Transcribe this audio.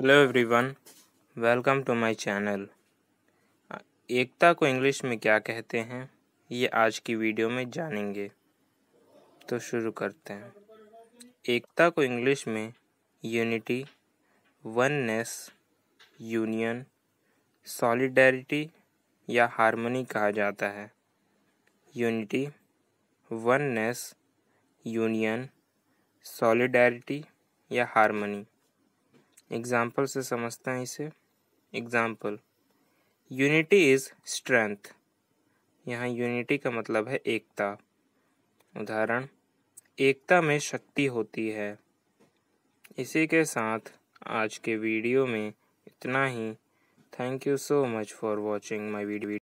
hello everyone welcome to my channel एकता को English में क्या कहते हैं ये आज की वीडियो में जानेंगे तो शुरू करते हैं एकता को इंग्लिश में यूनिटी वननेस यूनियन सॉलिडेरिटी या हारमोनी कहा जाता है यूनिटी वननेस यूनियन सॉलिडारिटी या हारमोनी एग्जाम्पल से समझते हैं इसे एग्जाम्पल यूनिटी इज स्ट्रेंथ यहाँ यूनिटी का मतलब है एकता उदाहरण एकता में शक्ति होती है इसी के साथ आज के वीडियो में इतना ही thank you so much for watching my video